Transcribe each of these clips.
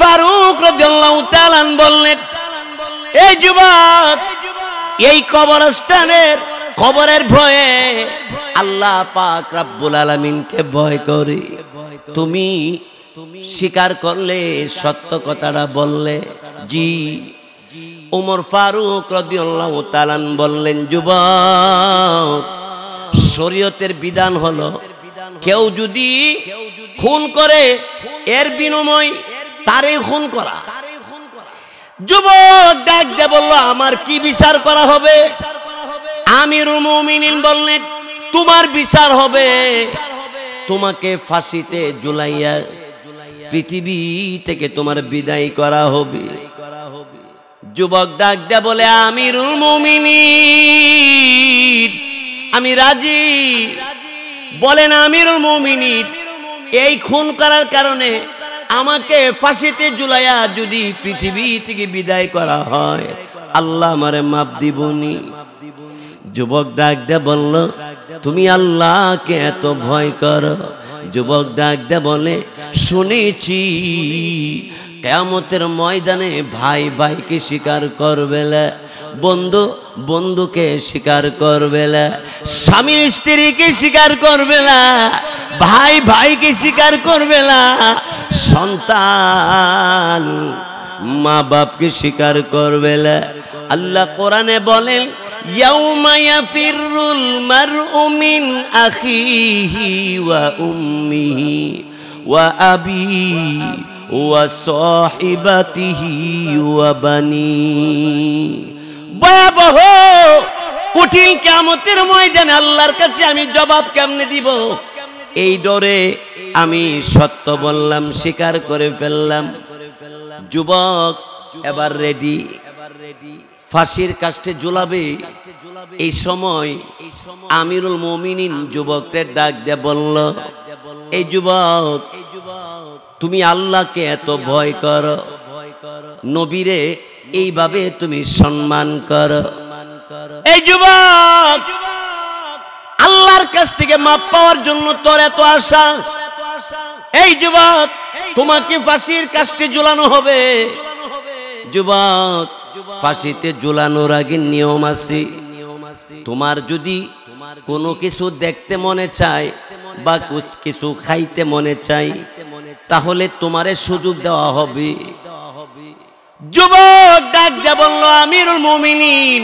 ফারুক রাদিয়াল্লাহু তাআলা বললেন এই যুবক এই কবরস্থানের কবরের ভয়ে আল্লাহ পাক আলামিনকে ভয় করি তুমি স্বীকার করলে সত্য কথাটা বললে জি ওমর ফারুক রাদিয়াল্লাহু তাআলা বললেন যুবক শরীয়তের বিধান হলো কেউ যদি খুন করে এর বিনিময় তারে খুন করা যুবক ডাক দিয়ে বললো আমার কি বিচার করা হবে আমির মুমিনিন বললেন তোমার বিচার হবে তোমাকে ফাঁসিতে জুলাইয়া পৃথিবী থেকে তোমার বিদায় করা হবে যুবক ডাক দে বলে আমির মুমিনিন আমি রাজি বলেন আমির মুমিনিন এই খুন করার কারণে আমাকে ফাঁসিতে জুলাইয়া যদি পৃথিবী থেকে বিদায় করা হয় আল্লাহ আমারে মাপ দিবনি যুবক ডাক দে বলল তুমি আল্লাহকে এত ভয় করো যুবক ডাক দে বলে শুনেছি কেয়ামতের ময়দানে ভাই ভাইকে স্বীকার করবে বন্ধু বন্ধুকে স্বীকার করবে স্বামী স্ত্রীকে স্বীকার করবে না ভাই ভাইকে স্বীকার করবে না সন্তান মা বাপকে স্বীকার করবে আল্লাহ কোরআনে বলেন ইয়াউমা ইয়াফিরুল আবি কঠিন কিয়ামতের ময়দানে আল্লাহর কাছে আমি জবাব কেমনে দিব এই ডরে আমি সত্য বললাম স্বীকার করে ফেললাম যুবক এবার রেডি ফাঁসির কাস্টে জুলাবে এই সময় আমিরুল মমিনিন যুবকের ডাক দে বলল এই যুবক তুমি আল্লাহকে এত ভয় কর নবীরে এইভাবে তুমি সম্মান কর এই যুবক আল্লাহর কাছ থেকে মাপ পাওয়ার জন্য তোর এত আশা এই যুবক তোমাকে ফাঁসির কাজটি ঝুলানো হবে যুবক ফাঁসিতে ঝুলানোর আগে নিয়ম আছে তোমার যদি কোনো কিছু দেখতে মনে চায় বা কিছু খাইতে মনে চাই তাহলে তোমারে সুযোগ দেওয়া হবে যুবক ডাক যা বললো আমিরুল মুমিনিন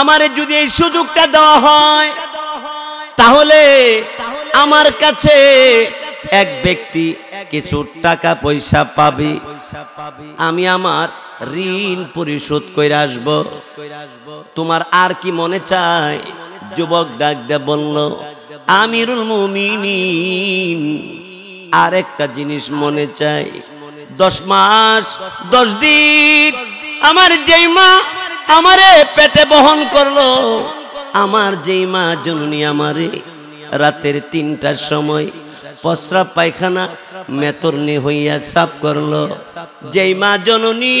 আমারে যদি এই সুযোগটা দেওয়া হয় তাহলে আমার কাছে এক ব্যক্তি কিছু টাকা পয়সা পাবে আমি আমার ঋণ পরিশোধ করে আসব তোমার আর কি মনে চায় যুবক ডাক দে বলল আমিরুল মুমিনিন আর একটা জিনিস মনে চাই দশ মাস দশ দিন আমার যেই মা আমারে পেটে বহন করলো আমার যেই মা জননী আমারে রাতের তিনটার সময় পশ্রাব পায়খানা মেতর্নি হইয়া সাফ করলো যেই মা জননী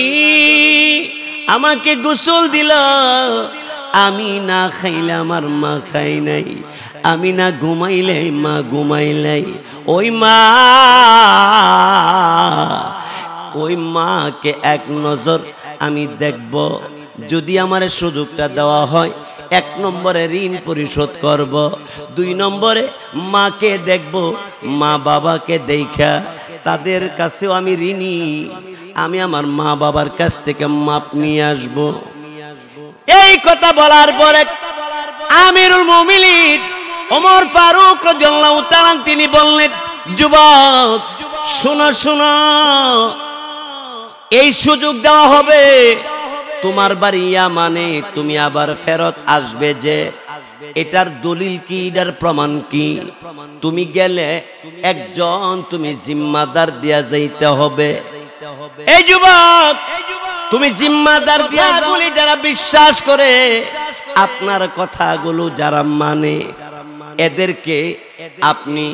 আমাকে গোসল দিল আমি না খাইলে আমার মা খাই নাই আমি না ঘুমাইলে মা ঘুমাইলাই ওই মা ওই মাকে এক নজর আমি দেখব যদি আমার সুযোগটা দেওয়া হয় এক নম্বরে ঋণ পরিশোধ করব দুই নম্বরে মাকে দেখব মা বাবাকে দেখা তাদের কাছেও আমি ঋণী আমি আমার মা বাবার কাছ থেকে মাপ নিয়ে আসব এই কথা বলার পরে আমিরুল মুমিলিন ওমর ফারুক রাদিয়াল্লাহু তাআলা তিনি বললেন যুবক শোনো শোনো এই সুযোগ দেওয়া হবে তোমার বাড়ি মানে তুমি আবার ফেরত আসবে যে এটার দলিল কি এটার প্রমাণ কি তুমি গেলে একজন তুমি জিম্মাদার দিয়া যাইতে হবে এই যুবক তুমি জিম্মাদার দিয়া যারা বিশ্বাস করে আপনার কথাগুলো যারা মানে এদেরকে আপনি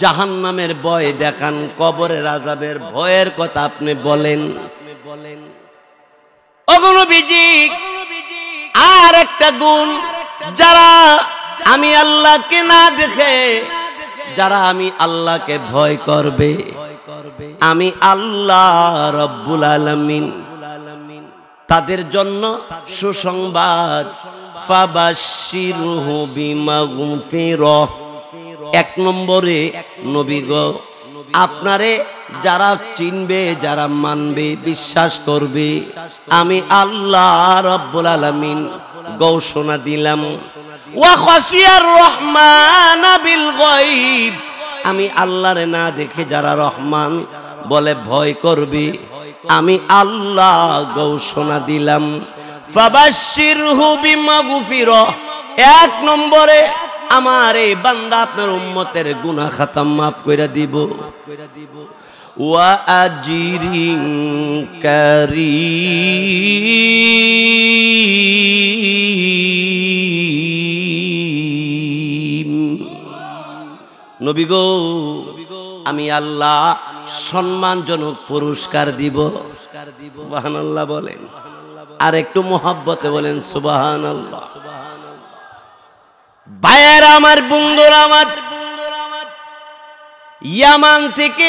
জাহান নামের বয় দেখান কবরের আজাবের ভয়ের কথা আপনি বলেন বলেন আর একটা গুণ যারা আমি আল্লাহকে না দেখে যারা আমি আল্লাহকে ভয় করবে আমি আল্লাহ রব্বুল আলমিন তাদের জন্য সুসংবাদ এক নম্বরে নবীগ আপনারে যারা চিনবে যারা মানবে বিশ্বাস করবে আমি আল্লাহ রব্বুল আলমিন ঘোষণা দিলাম রহমান আমি আল্লাহরে না দেখে যারা রহমান বলে ভয় করবে আমি আল্লাহ ঘোষণা দিলাম এক নম্বরে আমার এই বান্দা আপনার উম্মতের গুনা খাতাম মাফ কইরা দিব ওয়া নবী গো আমি আল্লাহ সম্মানজনক পুরস্কার দিব পুরস্কার দিব বলেন আর একটু মোহাব্বতে বলেন সুবাহান আল্লাহ বায়ার আমার বুন্দর আমার ইয়ামান থেকে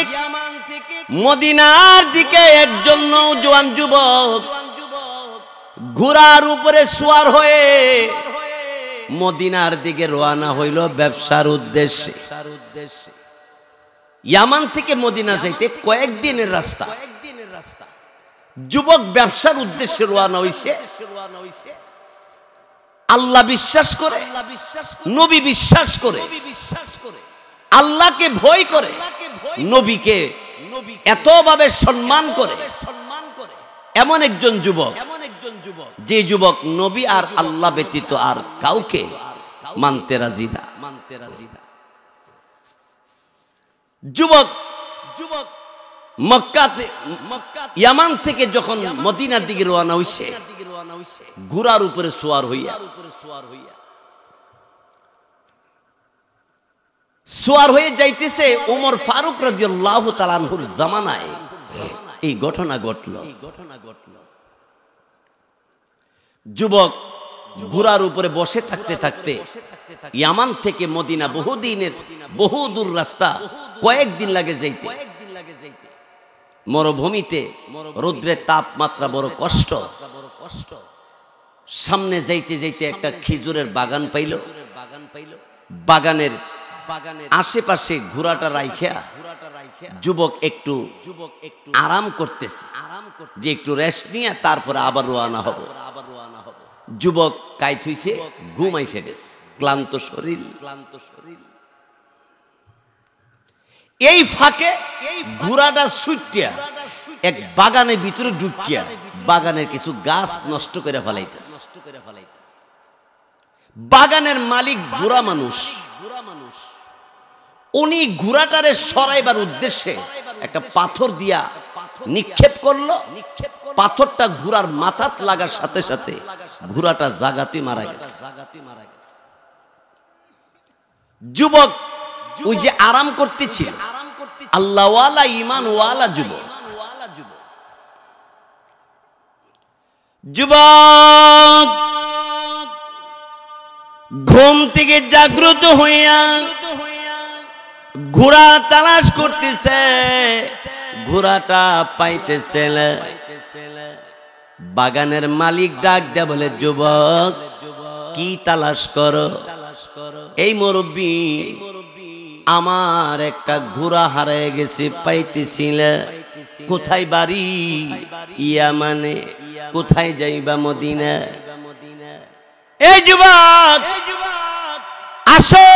মদিনার দিকে একজন নৌজোয়ান যুবক ঘোড়ার উপরে সোয়ার হয়ে মদিনার দিকে রোয়ানা হইল ব্যবসার উদ্দেশ্যে ইয়ামান থেকে মদিনা যাইতে কয়েকদিনের রাস্তা যুবক ব্যবসার উদ্দেশ্যে রোয়ানা হইছে রোয়ানা আল্লাহ বিশ্বাস করে নবী বিশ্বাস করে আল্লাহকে ভয় করে নবীকে এতভাবে সম্মান করে সম্মান করে এমন একজন যুবক এমন একজন যুবক যে যুবক নবী আর আল্লাহ ব্যতীত আর কাউকে মানতে রাজি না মানতে রাজি না যুবক যুবক মক্কাতে মক্কা ইয়ামান থেকে যখন মদিনার দিকে রওনা হইছে রওনা ঘোড়ার উপরে সোয়ার হইয়া সোয়ার হয়ে যাইতেছে ওমর ফারুক রাদিয়াল্লাহু জামানায় এই ঘটনা ঘটল ঘটনা ঘটল যুবক ঘোড়ার উপরে বসে থাকতে থাকতে ইয়ামান থেকে মদিনা বহুদিনের বহু দূর রাস্তা কয়েকদিন লাগে যাইতে কয়েকদিন লাগে যাইতে মরুভূমিতে রৌদ্রের তাপমাত্রা বড় কষ্ট কষ্ট সামনে যাইতে যাইতে একটা খেজুরের বাগান পাইল বাগান পাইল বাগানের বাগানের আশেপাশে ঘোড়াটা রাইখা যুবক একটু যুবক একটু আরাম করতেছে আরাম করতে যে একটু রেস্ট নিয়ে তারপরে আবার রোয়ানা হব আবার রোয়ানা হব যুবক কাই থুইছে ঘুমাইছে বেশ ক্লান্ত শরীর ক্লান্ত শরীর এই ফাঁকে এই ঘোড়াটা সুইটিয়া এক বাগানের ভিতরে ঢুকিয়া বাগানের কিছু গাছ নষ্ট করে ফেলাইতেছে বাগানের মালিক ঘোড়া মানুষ বুড়া মানুষ উনি ঘোড়াটারে সরাইবার উদ্দেশ্যে একটা পাথর দিয়া নিক্ষেপ করলো পাথরটা ঘোড়ার মাথাত লাগার সাথে সাথে ঘোড়াটা জাগাতি মারা গেছে যুবক ওই যে আরাম করতেছিল আল্লাহওয়ালা ইমানওয়ালা যুবক যুবক ঘুম থেকে জাগ্রত হইয়া ঘোড়া তালাশ করতেছে ঘোড়াটা পাইতেছে বাগানের মালিক ডাক দেয়া বলে যুবক কি তালাশ কর এই মুরব্বী আমার একটা ঘোড়া হারিয়ে গেছে পাইতেছিল কোথায় বাড়ি ইয়া মানে কোথায় যাইবা মদিনা এই যুবক আসো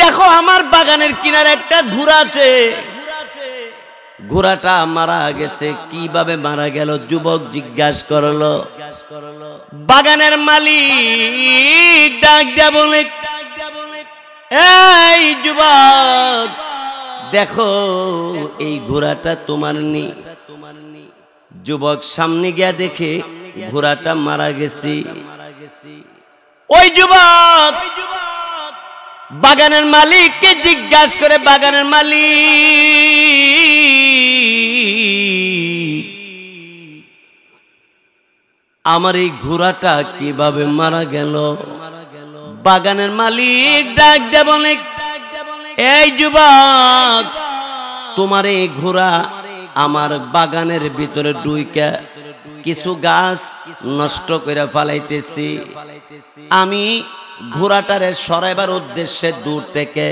দেখো আমার বাগানের কিনারে একটা ঘোড়া আছে ঘোড়াটা মারা গেছে কিভাবে মারা গেল যুবক জিজ্ঞাস করল বাগানের মালিক ডাক দেয়া বলে এই যুবক দেখো এই ঘোড়াটা তোমার নেই যুবক সামনে গিয়া দেখে ঘোড়াটা মারা গেছে ওই যুবক বাগানের কে জিজ্ঞাসা করে বাগানের মালিক আমার এই ঘোড়াটা কিভাবে মারা গেল বাগানের মালিক ডাক দেবনে এই যুবক তোমার এই ঘোড়া আমার বাগানের ভিতরে ডুইকা কিছু গাছ নষ্ট করে ফালাইতেছি আমি ঘোড়াটারে সরাইবার উদ্দেশ্যে দূর থেকে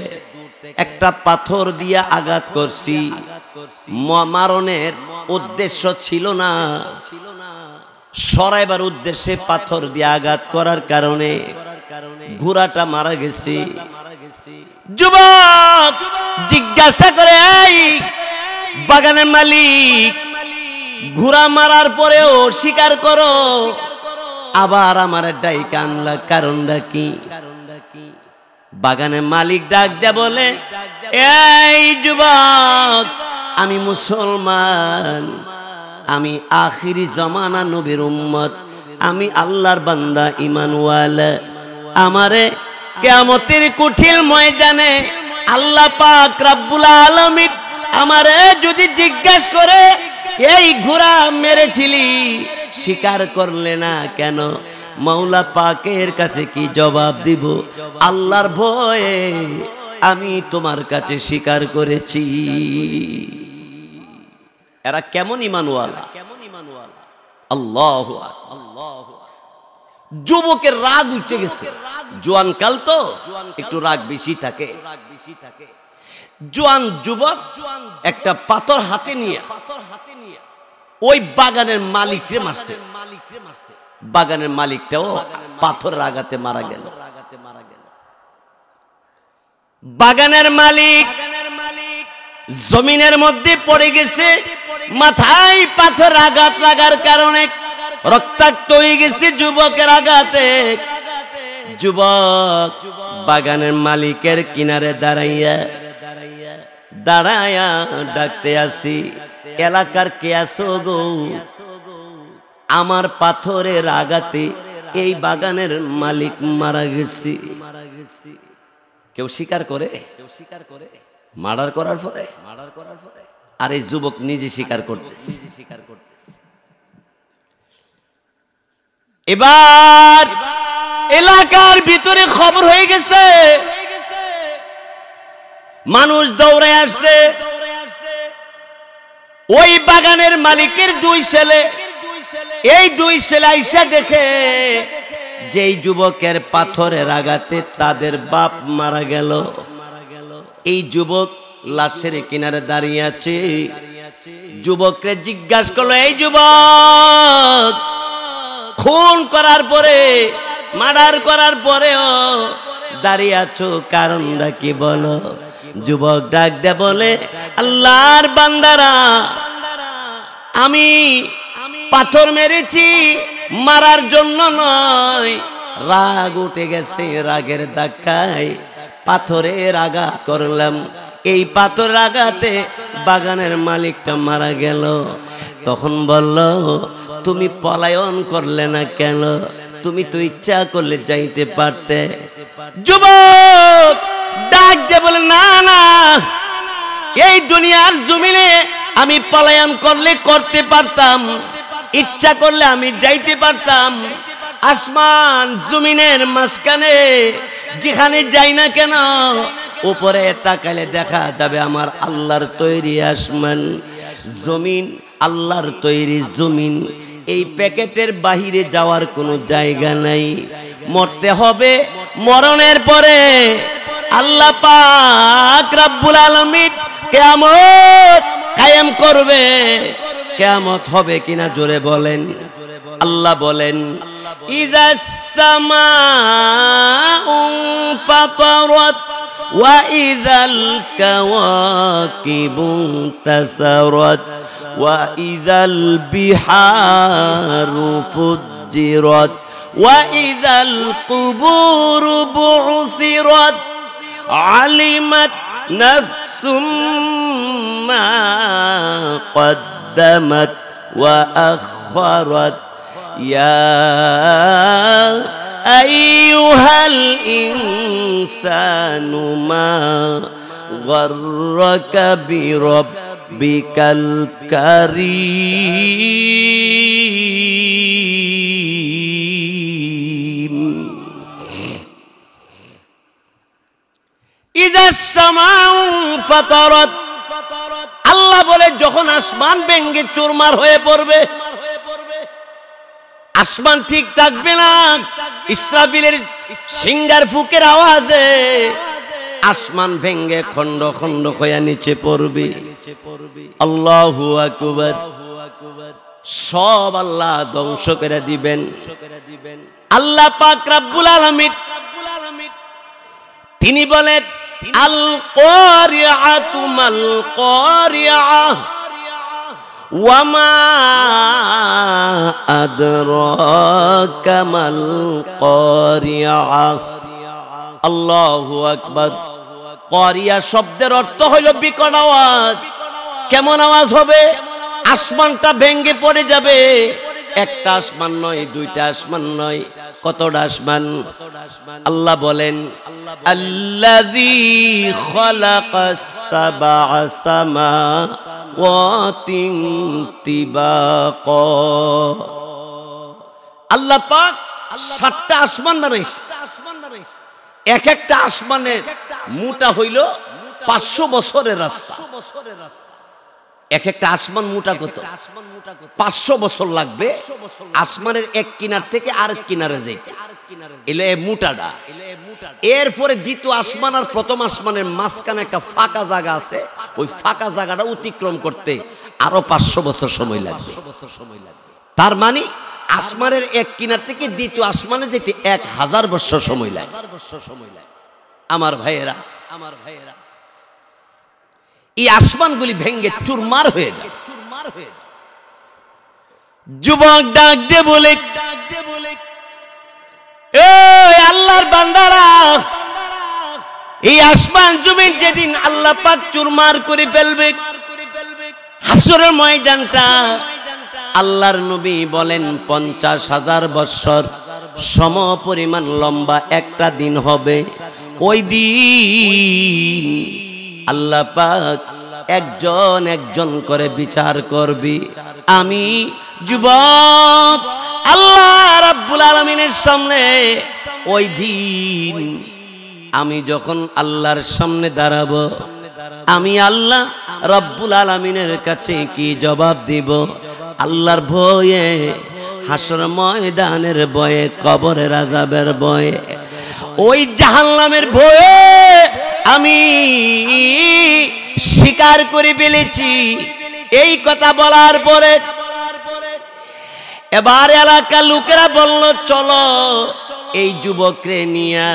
একটা পাথর দিয়ে আঘাত করছি মারণের উদ্দেশ্য ছিল না সরাইবার উদ্দেশ্যে পাথর দিয়ে আঘাত করার কারণে ঘোড়াটা মারা গেছি যুবক জিজ্ঞাসা করে এই বাগানের মালিক ঘুরা মারার পরেও স্বীকার করো আবার আমার ডাই আনলা কারণ ডাকি বাগানের মালিক ডাক দে বলে এই যুবক আমি মুসলমান আমি আখিরি জমানা নবীর উম্মত আমি আল্লাহর বান্দা ইমানওয়ালা আমারে কেমতির কুঠিল ময়দানে আল্লাহ পাক রাব্বুল আলামিন আমারে যদি জিজ্ঞাস করে এই ঘোড়া মেরেছিলি স্বীকার করলে না কেন মাওলা পাকের কাছে কি জবাব দিব আল্লাহর ভয়ে আমি তোমার কাছে স্বীকার করেছি এরা কেমন ইমানওয়ালা কেমন ইমানওয়ালা আল্লাহ আল্লাহ যুবকের রাগ উঠে গেছে জোয়ান কাল তো একটু রাগ বেশি থাকে রাগ বেশি থাকে জোয়ান যুবক একটা পাথর হাতে নিয়ে পাথর হাতে নিয়ে ওই বাগানের মালিকরে মারছে মালিকরে মারছে বাগানের মালিকটাও পাথর রাগাতে মারা গেল রাগাতে মারা গেল বাগানের মালিক জমিনের মধ্যে পড়ে গেছে মাথায় পাথর আঘাত লাগার কারণে রক্তাক্ত হয়ে গেছে যুবকের আগাতে যুবক বাগানের মালিকের কিনারে দাঁড়াইয়া দাঁড়াইয়া ডাকতে আসি এলাকার কে আসো গো আমার পাথরের আগাতে এই বাগানের মালিক মারা গেছি কেউ স্বীকার করে কেউ স্বীকার করে মার্ডার করার পরে মার্ডার করার পরে আর এই যুবক নিজে স্বীকার করতে স্বীকার করতে এবার এলাকার ভিতরে খবর হয়ে গেছে মানুষ দৌড়ে আসছে ওই বাগানের মালিকের দুই ছেলে এই দুই ছেলে আইসা দেখে যেই যুবকের পাথরে রাগাতে তাদের বাপ মারা গেল এই যুবক লাশের কিনারে দাঁড়িয়ে আছে যুবকরে জিজ্ঞাসা করলো এই যুবক খুন করার পরে মার্ডার করার পরেও দাঁড়িয়ে আছো কারণটা কি বলো যুবক ডাক দে বলে আল্লাহর বান্দারা আমি পাথর মেরেছি মারার জন্য নয় রাগ উঠে গেছে রাগের ধাক্কায় পাথরের আঘাত করলাম এই পাথর আঘাতে বাগানের মালিকটা মারা গেল তখন বলল তুমি পলায়ন করলে না কেন তুমি তো ইচ্ছা করলে যাইতে পারতে যুবক ডাক যে বলে না না এই দুনিয়ার জমিনে আমি পলায়ন করলে করতে পারতাম ইচ্ছা করলে আমি যাইতে পারতাম আসমান জমিনের মাঝখানে যেখানে যাই না কেন উপরে তাকালে দেখা যাবে আমার আল্লাহর তৈরি আসমান জমিন আল্লাহর তৈরি জমিন এই প্যাকেটের বাহিরে যাওয়ার কোনো জায়গা নাই মরতে হবে মরণের পরে আল্লাহ পাক রাব্বুল আলমিন কেয়ামত কায়েম করবে কেয়ামত হবে কিনা জোরে বলেন আল্লাহ বলেন ইজাস সামাউ ফাতারাত وإذا الكواكب انتثرت وإذا البحار فجرت وإذا القبور بعثرت علمت نفس ما قدمت قدمت وأخرت يا أيها الإنسان ما غرك بربك الكريم إذا السماء فطرت আল্লাহ বলে যখন আসমান ভেঙ্গে চোরমার হয়ে পড়বে আসমান ঠিক থাকবে না ইসরাবিলের সিঙ্গার ফুকের আওয়াজে আসমান ভেঙ্গে খন্ড খন্ড হয়ে নিচে পড়বে আল্লাহ আকবর সব আল্লাহ ধ্বংস করে দিবেন আল্লাহ পাক রাব্বুল আলমিন তিনি বলেন ওয়ামা আল্লাহ শব্দের অর্থ হইল বিকট আওয়াজ কেমন আওয়াজ হবে আসমানটা ভেঙ্গে পড়ে যাবে একটা আসমান নয় দুইটা আসমান নয় কত ডাসমান আল্লাহ বলেন আল্লাহ পাক সাতটা আসমান বানাইছে এক একটা আসমানের মোটা হইল পাঁচশো বছরের রাস্তা এক একটা আসমান মোটা কত পাঁচশো বছর লাগবে আসমানের এক কিনার থেকে আরেক কিনারে যেতে এলে মোটাডা এরপরে দ্বিতীয় আসমান আর প্রথম আসমানের মাঝখানে একটা ফাঁকা জায়গা আছে ওই ফাঁকা জায়গাটা অতিক্রম করতে আরো পাঁচশো বছর সময় লাগবে তার মানে আসমানের মানে এক কিনার থেকে দ্বিতীয় আসমানে যেতে এক হাজার বছর সময় লাগে আমার ভাইয়েরা আমার ভাইয়েরা এই আসমানগুলি ভেঙ্গে চুরমার হয়ে যায় চুরমার হয়ে যায় যুবক ডাক দিয়ে বলে ডাক দিয়ে বলে আল্লাহর বান্দারা এই আসমান জমিন যেদিন আল্লাহ পাক চুরমার করে ফেলবে হাসরের ময়দানটা আল্লাহর নবী বলেন পঞ্চাশ হাজার বৎসর সম পরিমাণ লম্বা একটা দিন হবে ওই দিন আল্লাহ পাক একজন একজন করে বিচার করবি আমি যুবক আল্লাহ রাব্বুল আলমিনের সামনে ওই দিন আমি যখন আল্লাহর সামনে দাঁড়াবো আমি আল্লাহ রব্বুল আলমিনের কাছে কি জবাব দিব আল্লাহর ভয়ে হাসর ময়দানের বয়ে কবরের আজাবের বয়ে ওই জাহান্নামের ভয়ে আমি স্বীকার করে ফেলেছি এই কথা বলার পরে এবার এলাকার লোকেরা বলল চলো এই যুবকরে নিয়া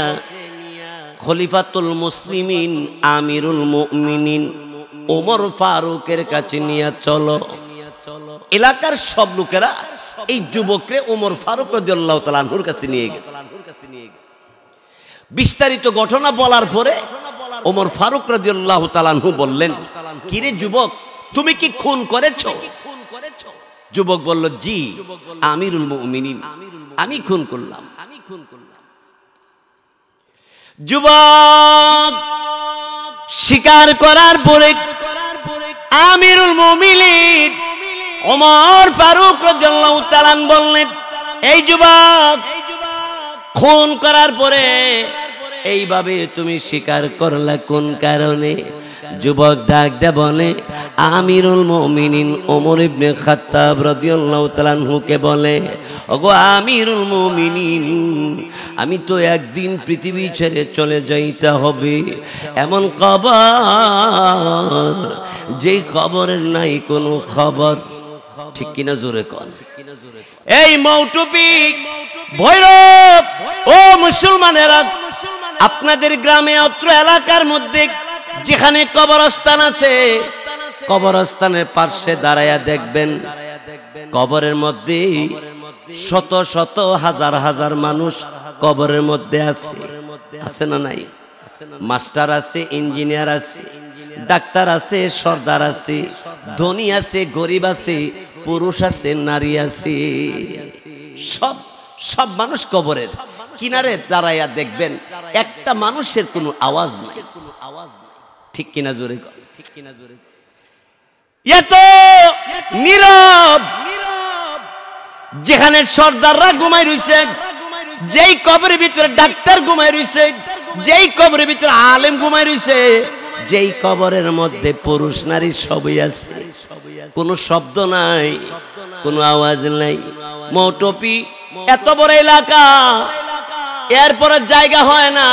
খলিফাতুল মুসলিমিন আমিরুল মুমিনিন ওমর ফারুকের কাছে নিয়া চলো এলাকার সব লোকেরা এই যুবকরে ওমর ফারুক রাজুর কাছে নিয়ে গেছে বিস্তারিত ঘটনা বলার পরে ওমর ফারুক রাজিউল্লাহ তালানহু বললেন কিরে যুবক তুমি কি খুন করেছ যুবক বলল জি আমিরুল মুমিনিন আমি খুন করলাম আমি খুন করলাম যুবক শিকার করার পরে আমিরুল মুমিনিন ওমর ফারুক রাদিয়াল্লাহু তাআলা বললেন এই যুবক খুন করার পরে এইভাবে তুমি স্বীকার করলে কোন কারণে যুবক ডাক দে বলে আমিরুল মমিনিন ওমর ইবনে খাত্তাব রাদিয়াল্লাহু তালানহুকে বলে ওগো আমিরুল মমিনিন আমি তো একদিন পৃথিবী ছেড়ে চলে যাইতে হবে এমন কবর যে খবরের নাই কোনো খবর ঠিক কিনা জোরে কন এই মৌটুপি ভৈরব ও মুসলমানেরা আপনাদের গ্রামে অত্র এলাকার মধ্যে যেখানে কবরস্থান আছে কবরস্থানের পার্শ্বে দাঁড়াইয়া দেখবেন কবরের মধ্যে শত শত হাজার হাজার মানুষ কবরের মধ্যে আছে আছে না নাই মাস্টার আছে ইঞ্জিনিয়ার আছে ডাক্তার আছে সর্দার আছে ধনী আছে গরিব আছে পুরুষ আছে নারী আছে সব সব মানুষ কবরের কিনারে দাঁড়াইয়া দেখবেন একটা মানুষের কোনো আওয়াজ নাই ঠিক কিনা জোরে ঠিক কিনা জোরে এত নীরব যেখানে সর্দাররা ঘুমাই রয়েছে যেই কবরের ভিতরে ডাক্তার ঘুমাই রয়েছে যেই কবরের ভিতরে আলেম ঘুমাই রয়েছে যেই কবরের মধ্যে পুরুষ নারী সবই আছে কোন শব্দ নাই কোন আওয়াজ নাই মৌটপি এত বড় এলাকা এরপরে জায়গা হয় না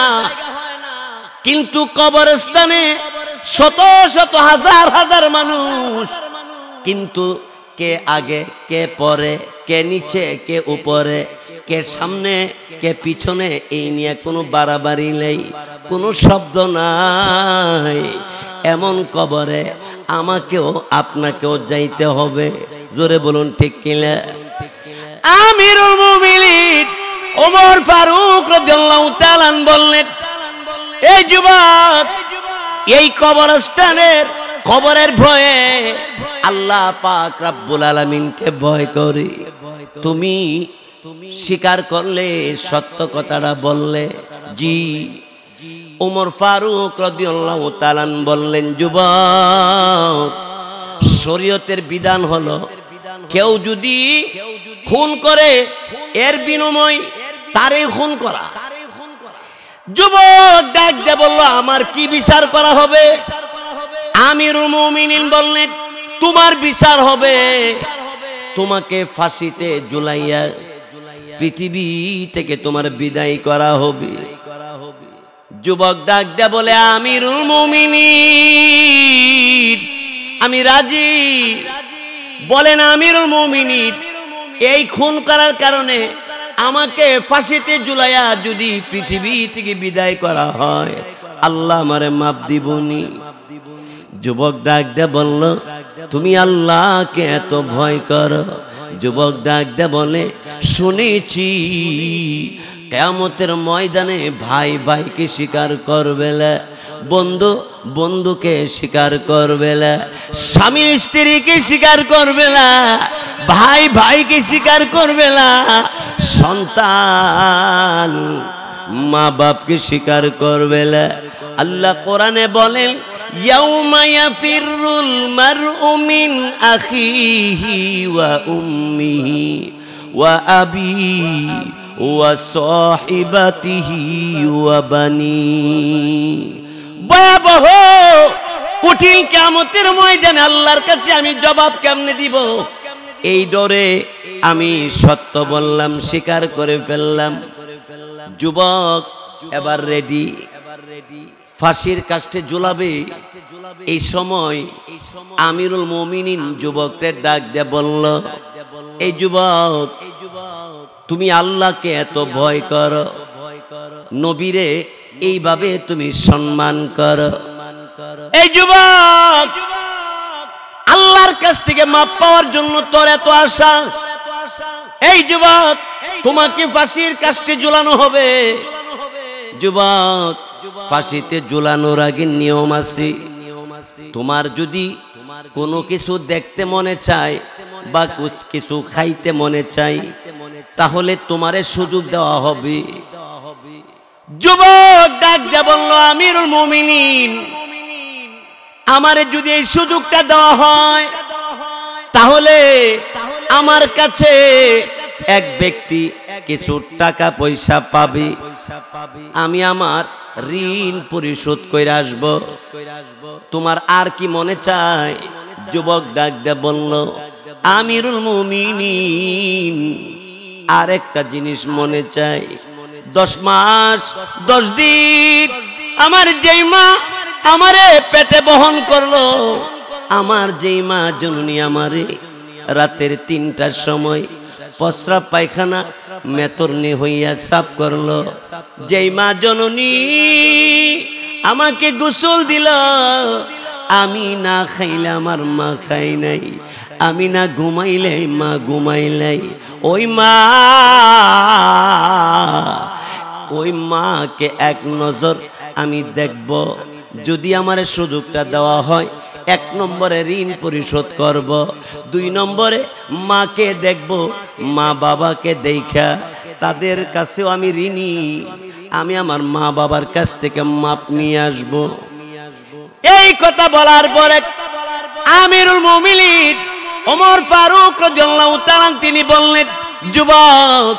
কিন্তু কবরস্থানে শত শত হাজার হাজার মানুষ কিন্তু কে আগে কে পরে কে নিচে কে উপরে কে সামনে কে পিছনে এই নিয়ে কোনো বাড়াবাড়ি নেই কোনো শব্দ নাই এমন কবরে আমাকেও আপনাকেও যাইতে হবে জোরে বলুন ঠিক কিনা আমিরুল মুমিলিন ওমর ফারুক তালান বললেন এই যুবক এই কবরস্থানের খবরের ভয়ে আল্লাহ পাক রাব্বুল আলামিনকে ভয় করে তুমি স্বীকার করলে সত্য কথাটা বললে জি উমর ফারুক রদিউল্লাহ তালান বললেন যুবক শরীয়তের বিধান হলো কেউ যদি খুন করে এর বিনিময় তারে খুন করা যুবক ডাক যে বললো আমার কি বিচার করা হবে আমিরুল মুমিনিন বললেন তোমার বিচার হবে তোমাকে ফাঁসিতে জুলাইয়া পৃথিবী থেকে তোমার বিদায় করা হবে যুবক ডাক দে বলে আমিরুল মুমিনিন আমি রাজি বলেন আমিরুল মুমিনিন এই খুন করার কারণে আমাকে ফাঁসিতে জুলাইয়া যদি পৃথিবী থেকে বিদায় করা হয় আল্লাহ আমারে মাপ দিবনি যুবক ডাক দে বলল তুমি আল্লাহকে এত ভয় করো যুবক ডাক দে বলে শুনেছি কেয়ামতের ময়দানে ভাই ভাইকে স্বীকার করবে বন্ধু বন্ধুকে স্বীকার করবে স্বামী স্ত্রীকে স্বীকার করবে না ভাই ভাইকে স্বীকার করবে না সন্তান মা বাপকে স্বীকার করবে আল্লাহ কোরআনে বলেন يوم يفر কঠিন কামতের ময়দানে আল্লাহর কাছে আমি জবাব কেমনে দিব এই ডরে আমি সত্য বললাম স্বীকার করে ফেললাম যুবক এবার রেডি ফাঁসির কাছে জুলাবে এই সময় আমিরুল মমিনিন যুবকের ডাক দিয়ে বলল এই যুবক তুমি আল্লাহকে এত ভয় কর নবীরে এইভাবে তুমি সম্মান কর এই যুবক আল্লাহর কাছ থেকে মাপ পাওয়ার জন্য তোর এত আশা এই যুবক তোমাকে ফাঁসির কাজটি ঝুলানো হবে যুবক ফাঁসিতে ঝুলানোর আগে নিয়ম আছে তোমার যদি কোনো কিছু দেখতে মনে চায় বা কিছু খাইতে মনে চাই তাহলে তোমার সুযোগ দেওয়া হবে যুবক ডাক যা বললো আমিরুল মুমিনিন আমার যদি এই সুযোগটা দেওয়া হয় তাহলে আমার কাছে এক ব্যক্তি কিছু টাকা পয়সা পাবে আমি আমার ঋণ পরিশোধ করে আসব তোমার আর কি মনে চায় যুবক ডাক দে বলল আমিরুল মুমিনিন আর একটা জিনিস মনে চাই দশ মাস দশ দিন আমার যেই মা আমারে পেটে বহন করলো আমার যেই মা জননী আমারে রাতের তিনটার সময় পসরা পায়খানা মেতর্নি হইয়া সাফ করলো যেই মা জননী আমাকে গোসল দিল আমি না খাইলে আমার মা খাই নাই আমি না ঘুমাইলে মা ঘুমাইলাই ওই মা ওই মাকে এক নজর আমি দেখব যদি আমার সুযোগটা দেওয়া হয় এক নম্বরে ঋণ পরিশোধ করব দুই নম্বরে মাকে দেখব মা বাবাকে দেখা তাদের কাছেও আমি ঋণী আমি আমার মা বাবার কাছ থেকে মাপ নিয়ে আসব এই কথা বলার পরে আমিরুল মুমিলিন ওমর ফারুক রাদিয়াল্লাহু তাআলা তিনি বললেন যুবক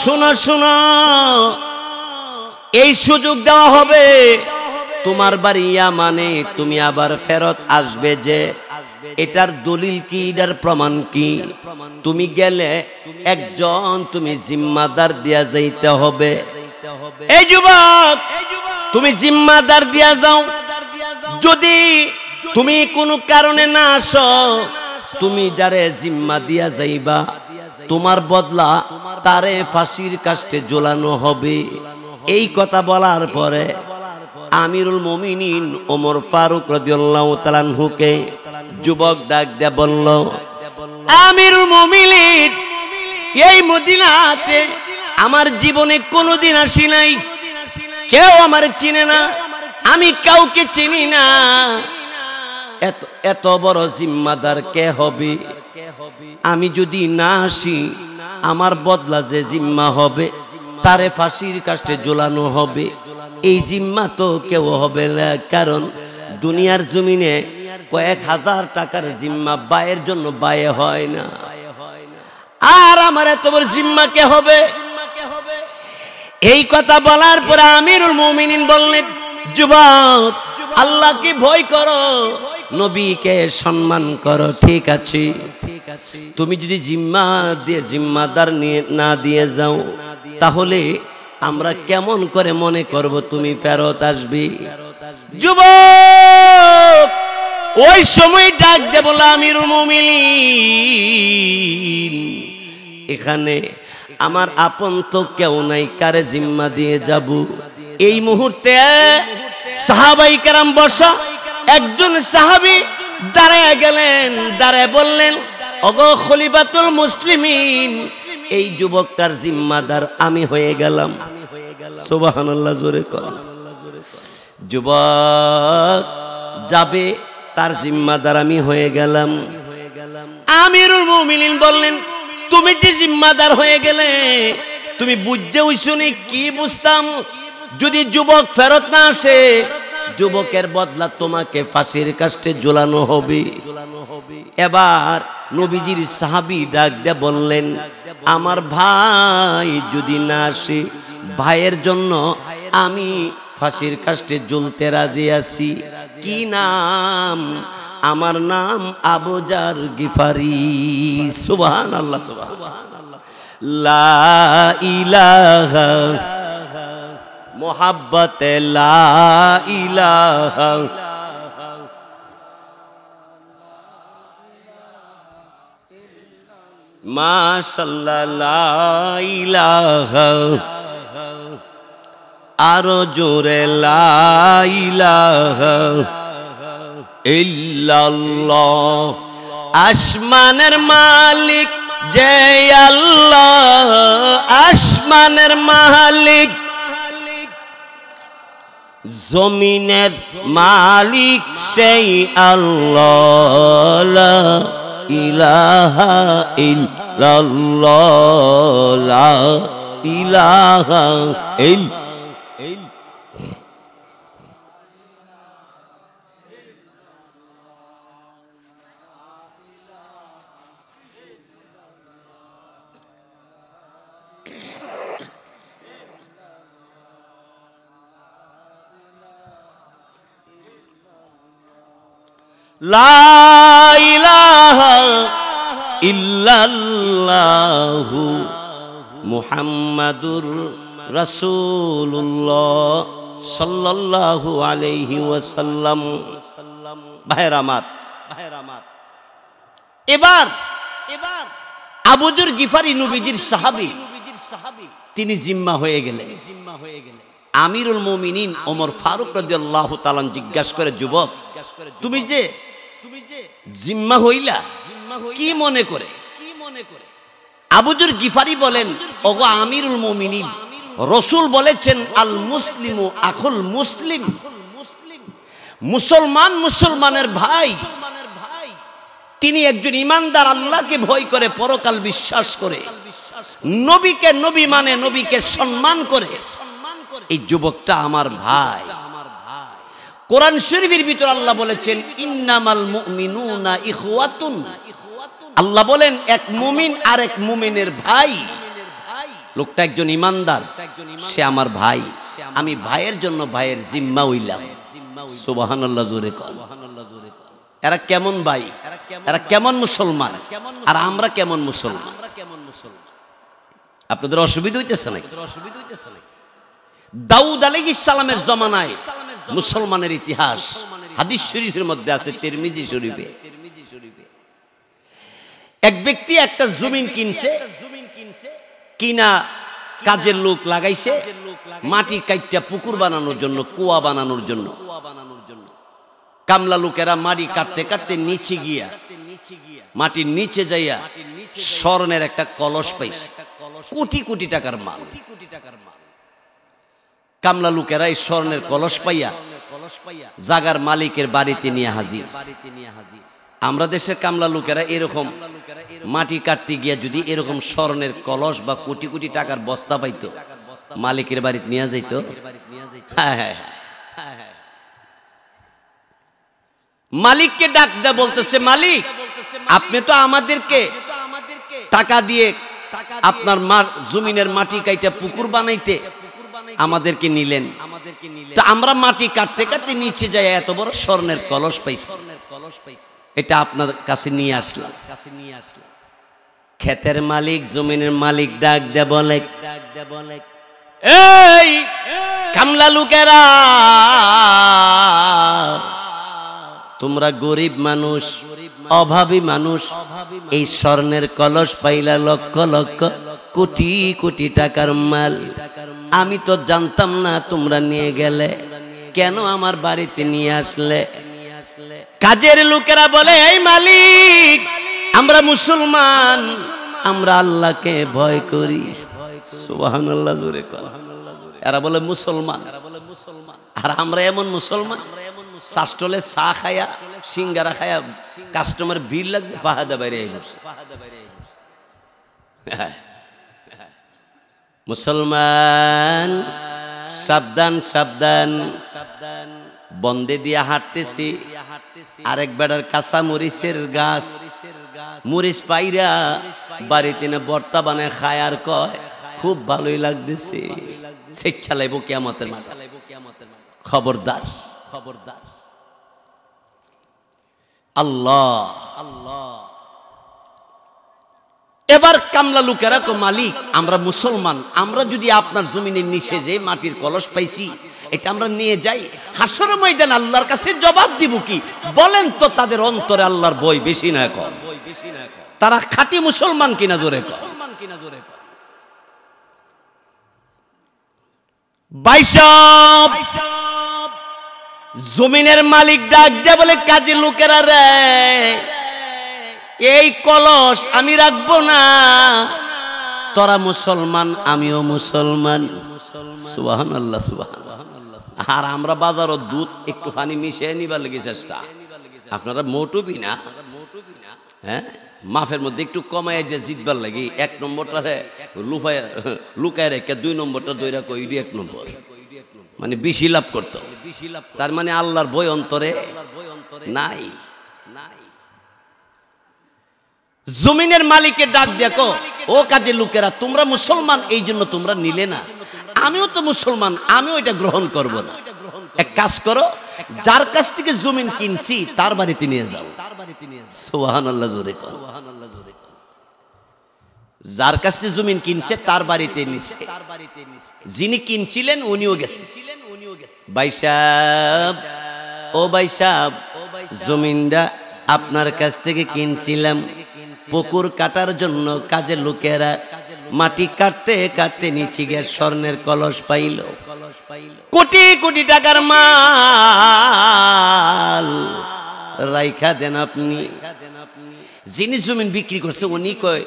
শোনা শোনা এই সুযোগ দেওয়া হবে তোমার বাড়ি মানে তুমি আবার ফেরত আসবে যে এটার দলিল কি এটার প্রমাণ কি তুমি গেলে একজন তুমি জিম্মাদার দিয়া যাইতে হবে এই যুবক তুমি জিম্মাদার দিয়া যাও যদি তুমি কোনো কারণে না আস তুমি যারে জিম্মা দিয়া যাইবা তোমার বদলা তারে ফাঁসির কাষ্টে জ্বলানো হবে এই কথা বলার পরে আমিরুল মমিনিন ওমর ফারুক রাজিউল্লাহ তালানহুকে যুবক ডাক দেয়া বলল আমিরুল মমিনিন এই মদিনাতে আমার জীবনে কোনোদিন আসি নাই কেউ আমার চিনে না আমি কাউকে চিনি না এত এত বড় জিম্মাদার কে হবে আমি যদি না আসি আমার বদলা যে জিম্মা হবে তারে ফাঁসির কাষ্টে জোলানো হবে এই জিম্মা তো কেউ হবে না কারণ দুনিয়ার জমিনে কয়েক হাজার টাকার জিম্মা বায়ের জন্য বায়ে হয় না আর আমার এত বড় জিম্মা কে হবে এই কথা বলার পরে আমিরুল মুমিনিন বললেন যুবক আল্লাহকে ভয় করো নবীকে সম্মান করো ঠিক আছে তুমি যদি জিম্মা দিয়ে জিম্মাদার নিয়ে না দিয়ে যাও তাহলে আমরা কেমন করে মনে করব তুমি ফেরত আসবি যুব ওই সময় ডাক দেব আমিরুল মুমিলিন এখানে আমার আপন তো কেউ নাই কারে জিম্মা দিয়ে যাব এই মুহূর্তে সাহাবাই কারাম বসা একজন সাহাবি দাঁড়ায় গেলেন দাঁড়ায় বললেন অগ খলিফাতুল মুসলিমিন এই যুবকটার জিম্মাদার আমি হয়ে গেলাম সোবাহান্লাহ জোরে কর যুবক যাবে তার জিম্মাদার আমি হয়ে গেলাম আমিরুল মুমিনিন বললেন তুমি যে জিম্মাদার হয়ে গেলে তুমি বুঝতে শুনি কি বুঝতাম যদি যুবক ফেরত না আসে যুবকের বদলা তোমাকে ফাঁসির কাছে ঝুলানো হবে এবার নবীজির সাহাবি ডাক দিয়ে বললেন আমার ভাই যদি না আসে ভাইয়ের জন্য আমি ফাঁসির কাছে জ্বলতে রাজি আছি কি নাম আমার নাম আবুজার গিফারি সুবাহ আল্লাহ সুবাহ লা ইলাহা মোহাব্বত মাসাল্লাহ আরো জোরে লাইলাহ ইল্লাল্লাহ আসমানের মালিক জয় আল্লাহ আসমানের মালিক জমিনের মালিক সেই আল্লাহ ইলাহা ইল্লাল্লাহ ইলাহা ইল্লাল্লাহ ইল্লাল্লাহু মুহাম্মাদুর রাসূলুল্লাহ সাল্লাল্লাহু আলাইহি ওয়াসাল্লাম ভাইয়ের আমার ভাইয়ের এবার এবার আবুদুর গিফারি নুবিজির নবীজির সাহাবি তিনি জিম্মা হয়ে গেলেন জিম্মা হয়ে গেলেন আমিরুল মোমিনিন ওমর ফারুক রাদিয়াল্লাহু তাআলা জিজ্ঞাসা করে যুবক জিজ্ঞাসা করে তুমি যে জিম্মা হইলা কি মনে করে কি মনে করে আবুজুর গিফারি বলেন ওগো আমিরুল মুমিনিন রসুল বলেছেন আল মুসলিম আখুল মুসলিম মুসলমান মুসলমানের ভাই তিনি একজন ইমানদার আল্লাহকে ভয় করে পরকাল বিশ্বাস করে নবীকে নবী মানে নবীকে সম্মান করে সম্মান করে এই যুবকটা আমার ভাই কোরআন শরীফের ভিতর আল্লাহ বলেছেন ইন্নামাল মুমিনুনা ইখওয়াতুন আল্লাহ বলেন এক মুমিন আর এক মুমিনের ভাই লোকটা একজন ইমানদার সে আমার ভাই আমি ভাইয়ের জন্য ভাইয়ের জিম্মা হইলাম সুবহানাল্লাহ জোরে কর এরা কেমন ভাই এরা কেমন মুসলমান আর আমরা কেমন মুসলমান আপনাদের অসুবিধা হইতেছে নাকি দাউদ আলাইহিস সালামের জমানায় মুসলমানের ইতিহাস হাদিস শরীফের মধ্যে আছে তিরমিজি শরীফে এক ব্যক্তি একটা জমিন কিনছে কিনা কাজের লোক লাগাইছে মাটি কাটটা পুকুর বানানোর জন্য কুয়া বানানোর জন্য কামলা লোকেরা মাটি কাটতে কাটতে নিচে গিয়া মাটির নিচে যাইয়া স্বর্ণের একটা কলস পাইছে কোটি কোটি টাকার মাল কোটি টাকার কামলা লোকেরা এই স্বর্ণের কলস পাইয়া জাগার মালিকের বাড়িতে নিয়ে হাজির আমরা দেশের কামলা লোকেরা এরকম মাটি কাটতে গিয়া যদি এরকম স্বর্ণের কলস বা কোটি কোটি টাকার বস্তা পাইত মালিকের বাড়িতে নিয়ে যাইত হ্যাঁ, হ্যাঁ, হ্যাঁ, মালিককে ডাক দেয়া বলতেছে মালিক আপনি তো আমাদেরকে টাকা দিয়ে আপনার মার জমিনের মাটি কাইটা পুকুর বানাইতে আমাদেরকে নিলেন তো আমরা মাটি কাটতে কাটতে নিচে যাই এত বড় স্বর্ণের কলস পাইছি এটা আপনার কাছে নিয়ে আসলাম কাছে নিয়ে আসলাম খেতের মালিক জমিনের মালিক ডাক দে বলে ডাক দে বলে এই কামলা লোকেরা তোমরা গরিব মানুষ অভাবী মানুষ এই স্বর্ণের কলস পাইলা লক্ষ লক্ষ কোটি কোটি টাকার মাল আমি তো জানতাম না তোমরা নিয়ে গেলে কেন আমার বাড়িতে নিয়ে আসলে কাজের লোকেরা বলে এই মালিক আমরা মুসলমান আমরা আল্লাহকে ভয় করি সোহান আল্লাহ জোরে এরা বলে মুসলমান আর আমরা এমন মুসলমান সাস্টলে চা খায়া সিঙ্গারা খায়া কাস্টমার বিল লাগছে পাহাদা বাইরে পাহাদা হ্যাঁ। বাইরে মুসলমান সাবধান সাবধান বন্দে দিয়া হাঁটতেছি আরেক বেড়ার কাঁচা মরিচের গাছ মরিচ পাইরা বাড়িতে না বর্তা বানায় খায় আর কয় খুব ভালোই লাগতেছে শিক্ষা লাইব কেয়ামতের মাঝে খবরদার খবরদার আল্লাহ আল্লাহ এবার কামলা লোকেরা তো মালিক আমরা মুসলমান আমরা যদি আপনার জমিনের নিচে যে মাটির কলস পাইছি এটা আমরা নিয়ে যাই হাসর ময়দান আল্লাহর কাছে জবাব দিব কি বলেন তো তাদের অন্তরে আল্লাহর বই বেশি না কম তারা খাটি মুসলমান কিনা জোরে মুসলমান কিনা জোরে বাইশাব জমিনের মালিক ডাক দেয় বলে কাজী লোকেরা রে এই কলস আমি রাখব না তোরা মুসলমান আমিও মুসলমান সুবাহন আল্লাহ সুবাহন আর আমরা বাজারও দুধ একটু পানি মিশিয়ে নিবার লেগে চেষ্টা আপনারা মোটুবি না হ্যাঁ মাফের মধ্যে একটু কমাই দিয়ে জিতবার লাগি এক নম্বরটা লুফায় লুকায় রেখে দুই নম্বরটা দৈরা কইরি এক নম্বর মানে বেশি লাভ করতো তার মানে আল্লাহর বই অন্তরে নাই নাই জমিনের মালিকের ডাক দেখো ও কাজে লোকেরা তোমরা মুসলমান এই জন্য তোমরা নিলে না আমিও তো মুসলমান আমিও এটা গ্রহণ করব না এক কাজ করো যার কাছ থেকে জমিন কিনছি তার বাড়িতে নিয়ে যাও সোহান যার কাছ থেকে জমিন কিনছে তার বাড়িতে নিছে যিনি কিনছিলেন উনিও গেছে বাইসাব ও বাইসাব জমিনটা আপনার কাছ থেকে কিনছিলাম পুকুর কাটার জন্য কাজে লোকেরা মাটি কাটতে কাটতে নিচে গিয়ে স্বর্ণের কলস পাইল কোটি কোটি টাকার মাল রাইখা দেন আপনি যিনি জমিন বিক্রি করছে উনি কয়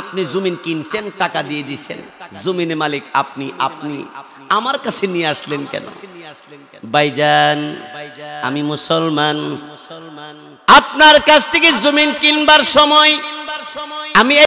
আপনি জমিন কিনছেন টাকা দিয়ে দিছেন জমিনে মালিক আপনি আপনি আমার কাছে নিয়ে আসলেন কেন বাইজান আমি মুসলমান মুসলমান আপনার কাছ থেকে জমিন কিনবার সময় আমি